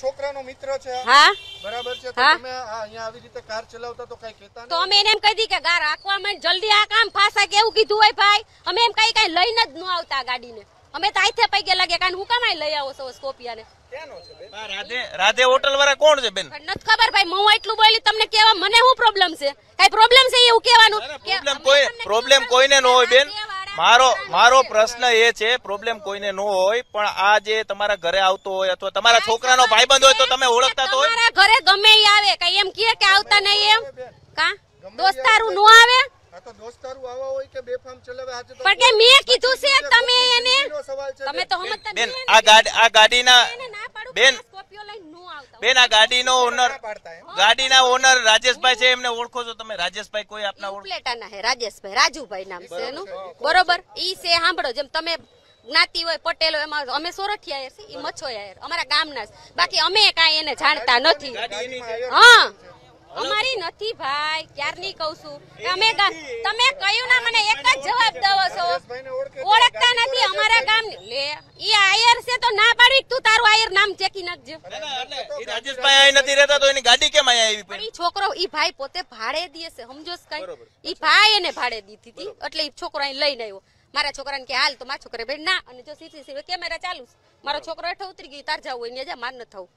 છોકરાનો મિત્ર છે હા બરાબર છે તમે અહીંયા આવી રીતે કાર ચલાવતા તો કઈ કહેતા તો અમે એમ કહી દી કે ગાર આકવામાં જલ્દી આ કામ ફાસા કેવું કીધું હોય ભાઈ અમે એમ કઈ કઈ લઈને જ ન આવતા ગાડીને અમે તો આઈથે પૈકે લાગે કારણ હું કમાઈ લઈ આવો છો સ્કોપિયાને રાધે રાધે હોટલ વાળા કોણ છે બેન નથી ખબર ભાઈ હું એટલું બોલી તમને કેવા મને શું પ્રોબ્લેમ છે કઈ પ્રોબ્લેમ છે એવું કેવાનું પ્રોબ્લેમ કોઈ પ્રોબ્લેમ કોઈને ન હોય બેન મારો મારો પ્રશ્ન એ છે પ્રોબ્લેમ કોઈને ન હોય પણ આ જે તમારા ઘરે આવતો હોય અથવા તમારા છોકરાનો ભાઈબંધ હોય તો તમે ઓળખતા તો હોય ઘરે ગમે એ આવે કઈ એમ કહે કે આવતા નહીં એમ કા દોસ્તારું નો આવે બેન આ ગાડીના બેન બેન આ ગાડીનો ઓનર ગાડીના ઓનર રાજેશભાઈ છે એમને ઓળખો છો તમે રાજેશભાઈ કોઈ આપના ઉપલેટાના હે રાજેશભાઈ રાજુભાઈ નામ છે એનું બરોબર ઈ છે સાંભળો જેમ તમે જ્ઞાતિ હોય પટેલ હોય એમાં અમે સોરઠિયા છે ઈ મછોયા અમારા ગામના બાકી અમે કાંઈ એને જાણતા નથી હા અમારી નથી ભાઈ ક્યારની કહું છું અમે તમે કયું ના મને એક જ જવાબ દો છો ઓળખતા નથી અમારા ગામ લે ઈ આયર છે તો ના પાડી તું છોકરો ઈ ભાઈ પોતે ભાડે દે છે સમજો કઈ ઈ ભાઈ એને ભાડે દીધી હતી એટલે ઈ છોકરો અહીં લઈને આવ્યો મારા છોકરાને કે હાલ તો મારા છોકરા ભાઈ ના અને જો સીસી કેમેરા ચાલુ મારો છોકરો હેઠો ઉતરી ગયો તાર જવું હોય ને ન થવું